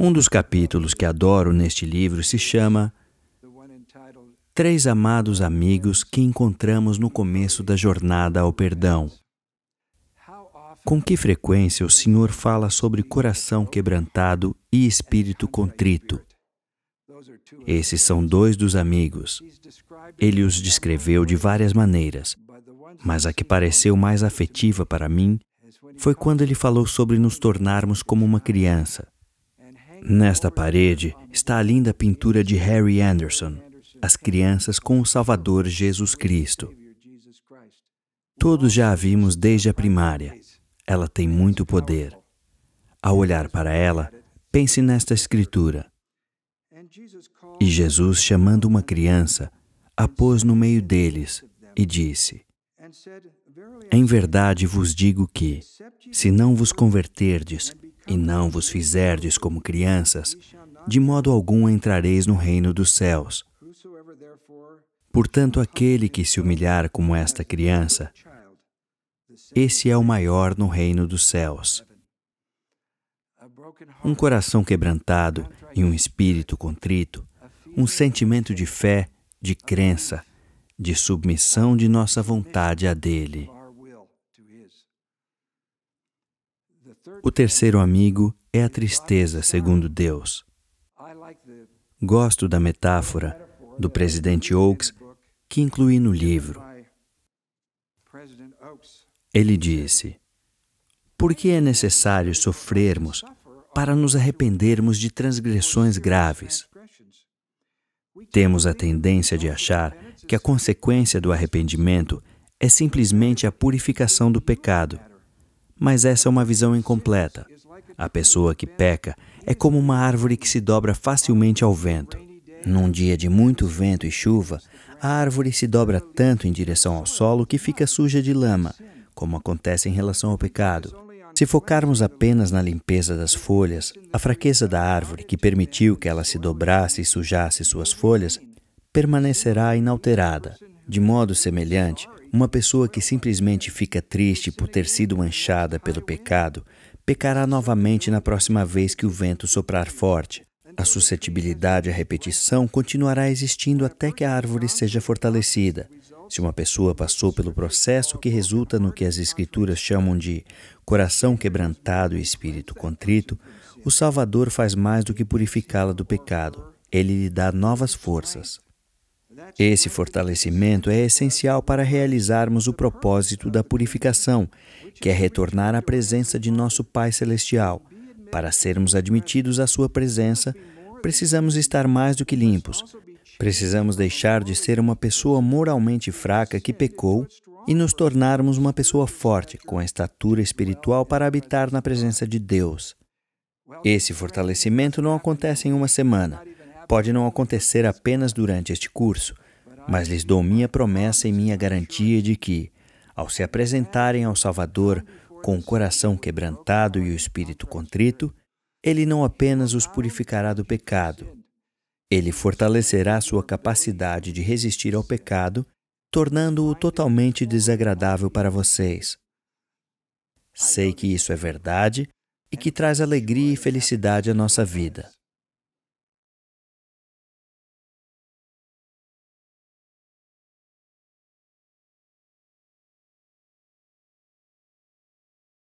Um dos capítulos que adoro neste livro se chama Três Amados Amigos que Encontramos no Começo da Jornada ao Perdão. Com que frequência o Senhor fala sobre coração quebrantado e espírito contrito? Esses são dois dos amigos. Ele os descreveu de várias maneiras, mas a que pareceu mais afetiva para mim foi quando ele falou sobre nos tornarmos como uma criança. Nesta parede está a linda pintura de Harry Anderson, As Crianças com o Salvador Jesus Cristo. Todos já a vimos desde a primária. Ela tem muito poder. Ao olhar para ela, pense nesta escritura. E Jesus, chamando uma criança, a pôs no meio deles e disse: em verdade vos digo que, se não vos converterdes e não vos fizerdes como crianças, de modo algum entrareis no reino dos céus. Portanto, aquele que se humilhar como esta criança, esse é o maior no reino dos céus. Um coração quebrantado e um espírito contrito, um sentimento de fé, de crença, de submissão de nossa vontade a dele. O terceiro amigo é a tristeza, segundo Deus. Gosto da metáfora do presidente Oakes que incluí no livro. Ele disse: Por que é necessário sofrermos para nos arrependermos de transgressões graves? Temos a tendência de achar que a consequência do arrependimento é simplesmente a purificação do pecado. Mas essa é uma visão incompleta. A pessoa que peca é como uma árvore que se dobra facilmente ao vento. Num dia de muito vento e chuva, a árvore se dobra tanto em direção ao solo que fica suja de lama, como acontece em relação ao pecado. Se focarmos apenas na limpeza das folhas, a fraqueza da árvore que permitiu que ela se dobrasse e sujasse suas folhas permanecerá inalterada. De modo semelhante, uma pessoa que simplesmente fica triste por ter sido manchada pelo pecado, pecará novamente na próxima vez que o vento soprar forte. A suscetibilidade à repetição continuará existindo até que a árvore seja fortalecida. Se uma pessoa passou pelo processo que resulta no que as Escrituras chamam de coração quebrantado e espírito contrito, o Salvador faz mais do que purificá-la do pecado. Ele lhe dá novas forças. Esse fortalecimento é essencial para realizarmos o propósito da purificação, que é retornar à presença de nosso Pai Celestial. Para sermos admitidos à Sua presença, precisamos estar mais do que limpos. Precisamos deixar de ser uma pessoa moralmente fraca que pecou e nos tornarmos uma pessoa forte, com a estatura espiritual para habitar na presença de Deus. Esse fortalecimento não acontece em uma semana Pode não acontecer apenas durante este curso, mas lhes dou minha promessa e minha garantia de que, ao se apresentarem ao Salvador com o coração quebrantado e o espírito contrito, ele não apenas os purificará do pecado, ele fortalecerá sua capacidade de resistir ao pecado, tornando-o totalmente desagradável para vocês. Sei que isso é verdade e que traz alegria e felicidade à nossa vida.